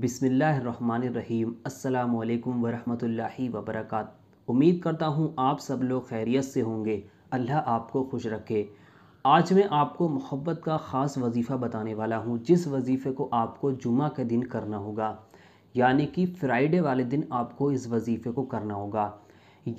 बिसमीम् अल्लाम वरहल वबरक उम्मीद करता हूँ आप सब लोग खैरियत से होंगे अल्लाह आपको खुश रखे आज मैं आपको मोहब्बत का ख़ास वजीफ़ा बताने वाला हूँ जिस वजीफ़े को आपको जुमा के दिन करना होगा यानी कि फ़्राइडे वाले दिन आपको इस वजीफ़े को करना होगा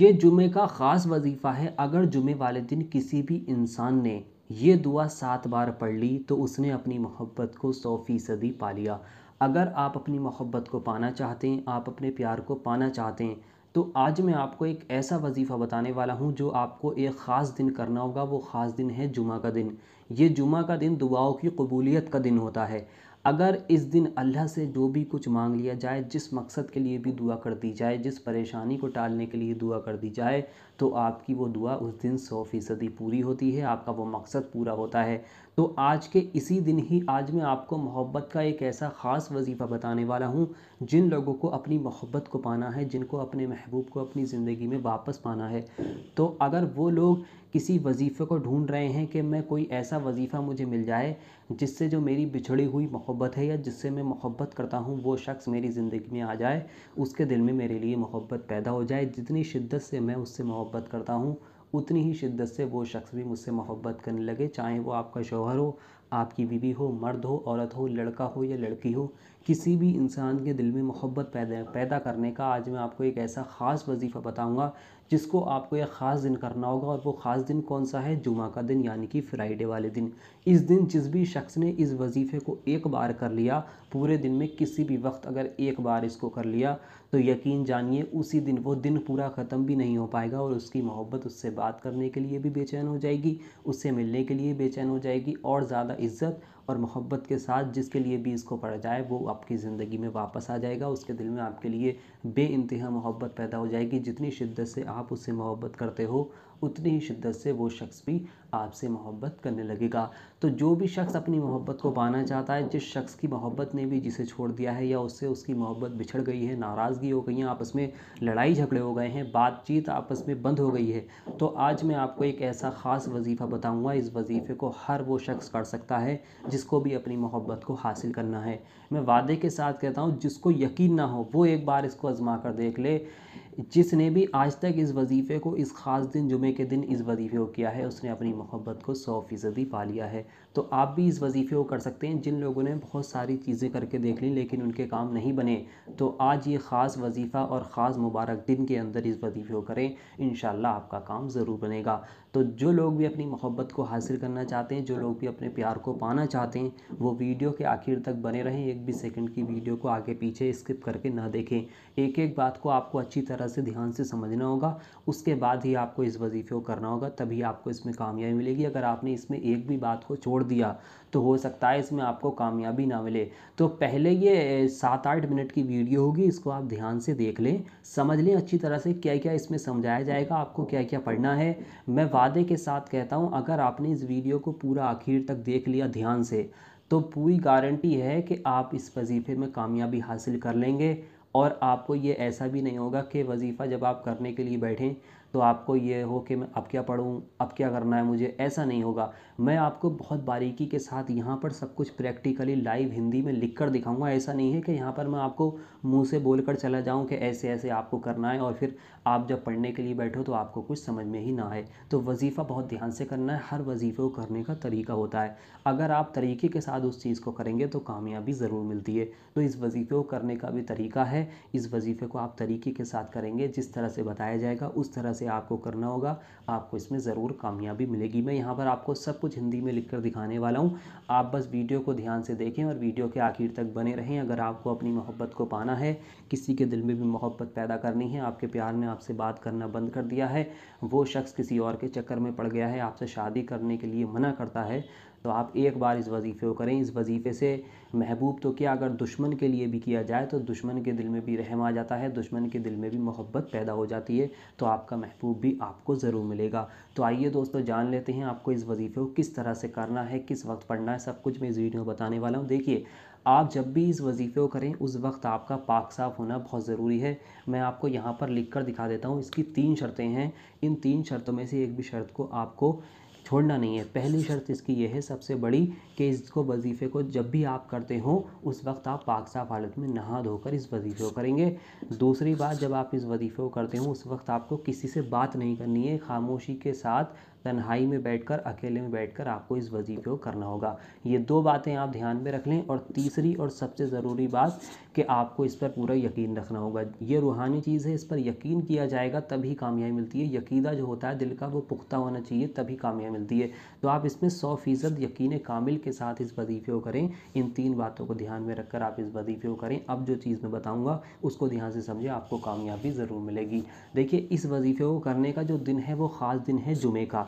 ये जुमे का ख़ास वजीफ़ा है अगर जुमे वाले दिन किसी भी इंसान ने ये दुआ सात बार पढ़ ली तो उसने अपनी मोहब्बत को सौ फ़ीसदी पा लिया अगर आप अपनी मोहब्बत को पाना चाहते हैं आप अपने प्यार को पाना चाहते हैं तो आज मैं आपको एक ऐसा वजीफ़ा बताने वाला हूँ जो आपको एक ख़ास दिन करना होगा वो ख़ास दिन है जुमा का दिन ये जुमा का दिन दुआओं की कबूलियत का दिन होता है अगर इस दिन अल्लाह से जो भी कुछ मांग लिया जाए जिस मकसद के लिए भी दुआ कर दी जाए जिस परेशानी को टालने के लिए दुआ कर दी जाए तो आपकी वो दुआ उस दिन सौ फीसदी पूरी होती है आपका वो मकसद पूरा होता है तो आज के इसी दिन ही आज मैं आपको मोहब्बत का एक ऐसा ख़ास वजीफ़ा बताने वाला हूँ जिन लोगों को अपनी मोहब्बत को पाना है जिनको अपने महबूब को अपनी ज़िंदगी में वापस पाना है तो अगर वो लोग किसी वजीफ़े को ढूंढ रहे हैं कि मैं कोई ऐसा वजीफ़ा मुझे मिल जाए जिससे जो मेरी बिछड़ी हुई मोहब्बत है या जिससे मैं मोहब्बत करता हूँ वो शख्स मेरी ज़िंदगी में आ जाए उसके दिल में मेरे लिए मोहब्बत पैदा हो जाए जितनी शिद्दत से मैं उससे मोहब्बत मोहब्बत करता हूँ उतनी ही शिद्दत से वो शख्स भी मुझसे मोहब्बत करने लगे चाहे वो आपका शोहर हो आपकी बीवी हो मर्द हो औरत हो लड़का हो या लड़की हो किसी भी इंसान के दिल में मोहब्बत पैदा पैदा करने का आज मैं आपको एक ऐसा ख़ास वजीफ़ा बताऊंगा जिसको आपको यह ख़ास दिन करना होगा और वो ख़ास दिन कौन सा है जुमा का दिन यानी कि फ्राइडे वाले दिन इस दिन जिस भी शख्स ने इस वजीफ़े को एक बार कर लिया पूरे दिन में किसी भी वक्त अगर एक बार इसको कर लिया तो यकीन जानिए उसी दिन वो दिन पूरा ख़त्म भी नहीं हो पाएगा और उसकी मोहब्बत उससे बात करने के लिए भी बेचैन हो जाएगी उससे मिलने के लिए बेचैन हो जाएगी और ज़्यादा इज्जत और मोहब्बत के साथ जिसके लिए भी इसको पढ़ा जाए वो आपकी ज़िंदगी में वापस आ जाएगा उसके दिल में आपके लिए बे मोहब्बत पैदा हो जाएगी जितनी शिद्दत से आप उससे मोहब्बत करते हो उतनी ही शिद्दत से वो शख्स भी आपसे मोहब्बत करने लगेगा तो जो भी शख्स अपनी मोहब्बत को पाना चाहता है जिस शख्स की मोहब्बत ने भी जिसे छोड़ दिया है या उससे उसकी मोहब्बत बिछड़ गई है नाराज़गी हो गई है आपस में लड़ाई झगड़े हो गए हैं बातचीत आपस में बंद हो गई है तो आज मैं आपको एक ऐसा ख़ास वजीफ़ा बताऊँगा इस वजीफ़े को हर वो शख्स कर सकता है जिसको भी अपनी मोहब्बत को हासिल करना है मैं वादे के साथ कहता हूँ जिसको यकीन ना हो वो एक बार इसको आज़मा कर देख ले जिसने भी आज तक इस वजीफ़े को इस ख़ास दिन जुमे के दिन इस वजीफ़े को किया है उसने अपनी मोहब्बत को सौ फ़ीसदी पा लिया है तो आप भी इस वजीफ़े को कर सकते हैं जिन लोगों ने बहुत सारी चीज़ें करके देख ली लेकिन उनके काम नहीं बने तो आज ये ख़ास वजीफ़ा और ख़ास मुबारक दिन के अंदर इस वजीफ़े को करें इन आपका काम ज़रूर बनेगा तो जो लोग भी अपनी मोहब्बत को हासिल करना चाहते हैं जो लोग भी अपने प्यार को पाना चाहते हैं वो वीडियो के आखिर तक बने रहें एक भी सेकंड की वीडियो को आगे पीछे स्किप करके ना देखें एक एक बात को आपको अच्छी तरह से ध्यान से समझना होगा उसके बाद ही आपको इस वजीफे को करना होगा तभी आपको इसमें कामयाबी मिलेगी अगर आपने इसमें एक भी बात को छोड़ दिया तो हो सकता है इसमें आपको कामयाबी ना मिले तो पहले ये सात आठ मिनट की वीडियो होगी इसको आप ध्यान से देख लें समझ लें अच्छी तरह से क्या क्या इसमें समझाया जाएगा आपको क्या क्या पढ़ना है मैं वादे के साथ कहता हूँ अगर आपने इस वीडियो को पूरा आखिर तक देख लिया ध्यान से तो पूरी गारंटी है कि आप इस वजीफ़े में कामयाबी हासिल कर लेंगे और आपको ये ऐसा भी नहीं होगा कि वजीफ़ा जब आप करने के लिए बैठें तो आपको ये हो कि मैं अब क्या पढ़ूँ अब क्या करना है मुझे ऐसा नहीं होगा मैं आपको बहुत बारीकी के साथ यहाँ पर सब कुछ प्रैक्टिकली लाइव हिंदी में लिख कर दिखाऊँगा ऐसा नहीं है कि यहाँ पर मैं आपको मुँह से बोल कर चला जाऊँ कि ऐसे ऐसे आपको करना है और फिर आप जब पढ़ने के लिए बैठो तो आपको कुछ समझ में ही ना आए तो वजीफ़ा बहुत ध्यान से करना है हर वजीफ़े को करने का तरीका होता है अगर आप तरीके के साथ उस चीज़ को करेंगे तो कामयाबी ज़रूर मिलती है तो इस वजीफ़े को करने का भी तरीका है इस वजीफ़े को आप तरीके के साथ करेंगे जिस तरह से बताया जाएगा उस तरह से आपको करना होगा आपको इसमें ज़रूर कामयाबी मिलेगी मैं यहाँ पर आपको सब कुछ हिंदी में लिख कर दिखाने वाला हूँ आप बस वीडियो को ध्यान से देखें और वीडियो के आखिर तक बने रहें अगर आपको अपनी मोहब्बत को पाना है किसी के दिल में भी मोहब्बत पैदा करनी है आपके प्यार ने आपसे बात करना बंद कर दिया है वो शख्स किसी और के चक्कर में पड़ गया है आपसे शादी करने के लिए मना करता है तो आप एक बार इस वजीफ़े को करें इस वजीफ़े से महबूब तो क्या अगर दुश्मन के लिए भी किया जाए तो दुश्मन के दिल में भी रहम आ जाता है दुश्मन के दिल में भी मोहब्बत पैदा हो जाती है तो आपका महबूब भी आपको ज़रूर मिलेगा तो आइए दोस्तों जान लेते हैं आपको इस वजीफ़े को किस तरह से करना है किस वक्त पढ़ना है सब कुछ मैं इस वीडियो में बताने वाला हूँ देखिए आप जब भी इस वजीफ़े को करें उस वक्त आपका पाक साफ़ होना बहुत ज़रूरी है मैं आपको यहाँ पर लिख कर दिखा देता हूँ इसकी तीन शर्तें हैं इन तीन शर्तों में से एक भी शर्त को आपको छोड़ना नहीं है पहली शर्त इसकी यह है सबसे बड़ी कि इसको वजीफ़े को जब भी आप करते हो उस वक्त आप पाक साफ हालत में नहा धोकर इस वजीफ़े को करेंगे दूसरी बात जब आप इस वजीफ़े को करते हो उस वक्त आपको किसी से बात नहीं करनी है खामोशी के साथ तन्हाई में बैठकर अकेले में बैठकर आपको इस वजीफे को करना होगा ये दो बातें आप ध्यान में रख लें और तीसरी और सबसे ज़रूरी बात कि आपको इस पर पूरा यकीन रखना होगा ये रूहानी चीज़ है इस पर यकीन किया जाएगा तभी कामयाबी मिलती है यकीदा जो होता है दिल का वो पुख्ता होना चाहिए तभी कामयाबी मिलती है तो आप इसमें सौ फ़ीसद यकीन कामिल के साथ इस वजीफे को करें इन तीन बातों को ध्यान में रखकर आप इस वजीफे को करें अब जो चीज़ मैं बताऊँगा उसको ध्यान से समझें आपको कामयाबी ज़रूर मिलेगी देखिए इस वजीफे को करने का जो दिन है वो ख़ास दिन है जुमे का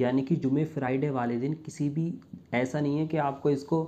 यानी कि जुमे फ्राइडे वाले दिन किसी भी ऐसा नहीं है कि आपको इसको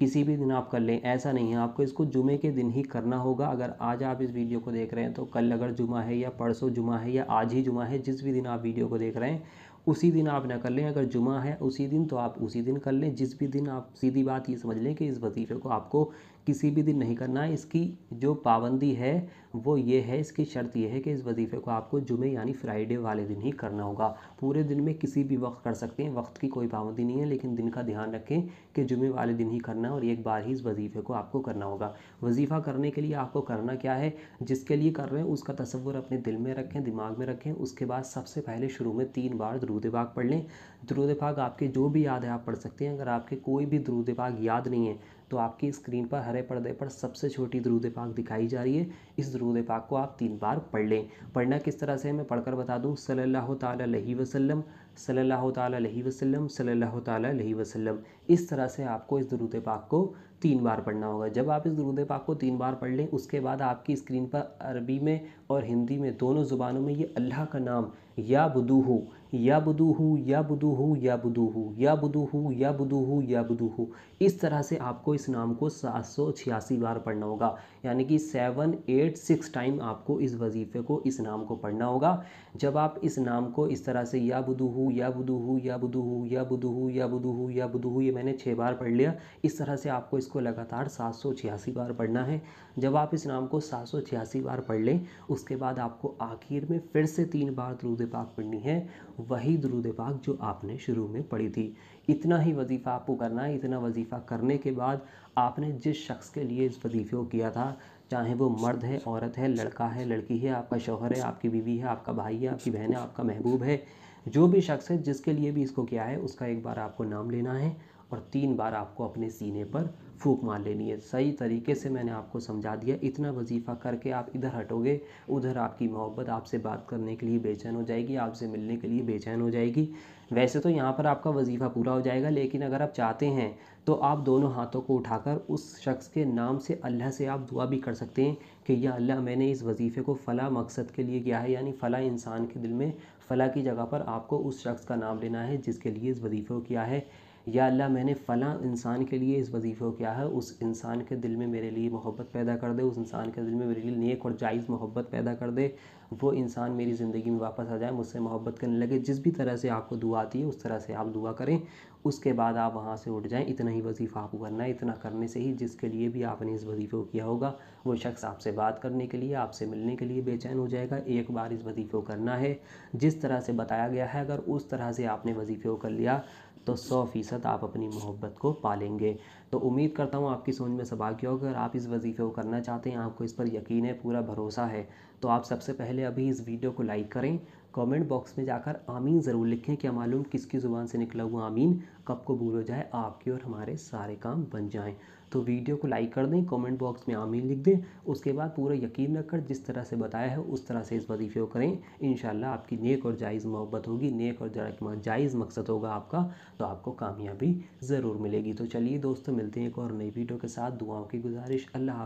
किसी भी दिन आप कर लें ऐसा नहीं है आपको इसको जुमे के दिन ही करना होगा अगर आज आप इस वीडियो को देख रहे हैं तो कल अगर जुमा है या परसों जुमा है या आज ही जुमा है जिस भी दिन आप वीडियो को देख रहे हैं उसी दिन आप ना कर लें अगर जुमा है उसी दिन तो आप उसी दिन कर लें जिस भी दिन आप सीधी बात ये समझ लें कि इस वजीफे को आपको किसी भी दिन नहीं करना है इसकी जो पाबंदी है वो ये है इसकी शर्त ये है कि इस वजीफे को आपको जुमे यानी फ्राइडे वाले दिन ही करना होगा पूरे दिन में किसी भी वक्त कर सकते हैं वक्त की कोई पाबंदी नहीं है लेकिन दिन का ध्यान रखें कि जुमे वाले दिन ही करना है और एक बार ही इस वजीफ़े को आपको करना होगा वजीफ़ा करने के लिए आपको करना क्या है जिसके लिए कर रहे हैं उसका तस्वुर अपने दिल में रखें दिमाग में रखें उसके बाद सबसे पहले शुरू में तीन बार दरूद पाक पढ़ लें दरूद पाक आपके जो भी याद है आप पढ़ सकते हैं अगर आपके कोई भी दरूद पाक याद नहीं है तो आपकी स्क्रीन पर हरे पर्दे पर सबसे छोटी दरूद पाक दिखाई जा रही है इस दरूद पाक को आप तीन बार पढ़ लें पढ़ना किस तरह से मैं पढ़कर बता दूँ सल्लल्लाहु अलैहि वसलम सल्ला अलैहि वसल्लम सल्लल्लाहु अलैहि इस तरह से आपको इस दरूद पाक को तीन बार पढ़ना होगा जब आप इस दुरुद पाक को तीन बार पढ़ लें उसके बाद आपकी स्क्रीन पर अरबी में और हिंदी में दोनों ज़ुबानों में ये अल्लाह का नाम या हो या हो या हो या हो या हो या हो या हो इस तरह से आपको इस नाम को सात सौ छियासी बार पढ़ना होगा यानी कि सेवन एट सिक्स टाइम आपको इस वजीफ़े को इस नाम को पढ़ना होगा जब आप इस नाम को इस तरह से या हो या हो या हो या हो या हो या हो ये मैंने छः बार पढ़ लिया इस तरह से आपको इस इसको लगातार सात बार पढ़ना है जब आप इस नाम को सात बार पढ़ लें उसके बाद आपको आखिर में फिर से तीन बार दरूद पाक पढ़नी है वही दरूद पाक जो आपने शुरू में पढ़ी थी इतना ही वजीफ़ा आपको करना है इतना वजीफ़ा करने के बाद आपने जिस शख्स के लिए इस वजीफ़े को किया था चाहे वो मर्द है औरत है लड़का है लड़की है आपका शोहर है आपकी बीवी है आपका भाई है आपकी बहन है आपका महबूब है जो भी शख्स है जिसके लिए भी इसको किया है उसका एक बार आपको नाम लेना है और तीन बार आपको अपने सीने पर फूक मार लेनी है सही तरीके से मैंने आपको समझा दिया इतना वजीफ़ा करके आप इधर हटोगे उधर आपकी मोहब्बत आपसे बात करने के लिए बेचैन हो जाएगी आपसे मिलने के लिए बेचैन हो जाएगी वैसे तो यहाँ पर आपका वजीफ़ा पूरा हो जाएगा लेकिन अगर आप चाहते हैं तो आप दोनों हाथों को उठाकर उस शख्स के नाम से अल्लाह से आप दुआ भी कर सकते हैं कि यह अल्लाह मैंने इस वजीफ़े को फ़ला मकसद के लिए किया है यानी फ़ला इंसान के दिल में फ़ला की जगह पर आपको उस शख्स का नाम लेना है जिसके लिए इस वजीफ़े को किया है या अल्लाह मैंने फ़लाँ इंसान के लिए इस वजीफ़े को किया है उस इंसान के दिल में मेरे लिए मोहब्बत पैदा कर दे उस इंसान के दिल में मेरे लिए नेक और जायज़ मोहब्बत पैदा कर दे वो इंसान मेरी ज़िंदगी में वापस आ जाए मुझसे मोहब्बत करने लगे जिस भी तरह से आपको दुआ आती है उस तरह से आप दुआ करें उसके बाद आप वहाँ से उठ जाएँ इतना ही वजीफ़ा आपको करना है इतना करने से ही जिसके लिए भी आपने इस वजीफ़े को किया होगा वो शख्स आपसे बात करने के लिए आपसे मिलने के लिए बेचैन हो जाएगा एक बार इस वजीफ़े को करना है जिस तरह से बताया गया है अगर उस तरह से आपने वजीफ़े को कर लिया तो सौ फ़ीसद आप अपनी मोहब्बत को पालेंगे तो उम्मीद करता हूँ आपकी समझ में सब आ होगा अगर आप इस वजीफ़े को करना चाहते हैं आपको इस पर यकीन है पूरा भरोसा है तो आप सबसे पहले अभी इस वीडियो को लाइक करें कमेंट बॉक्स में जाकर आमीन ज़रूर लिखें क्या मालूम किसकी ज़ुबान से निकला हुआ आमीन कब कबूल हो जाए आपके और हमारे सारे काम बन जाएं तो वीडियो को लाइक कर दें कमेंट बॉक्स में आमीन लिख दें उसके बाद पूरा यकीन रखकर जिस तरह से बताया है उस तरह से इस वजीफे को करें इन आपकी नेक और जायज़ मोहब्बत होगी नेक और जायज़ मकसद होगा आपका तो आपको कामयाबी ज़रूर मिलेगी तो चलिए दोस्तों मिलते हैं एक और नई वीडियो के साथ दुआओं की गुजारिश अल्लाह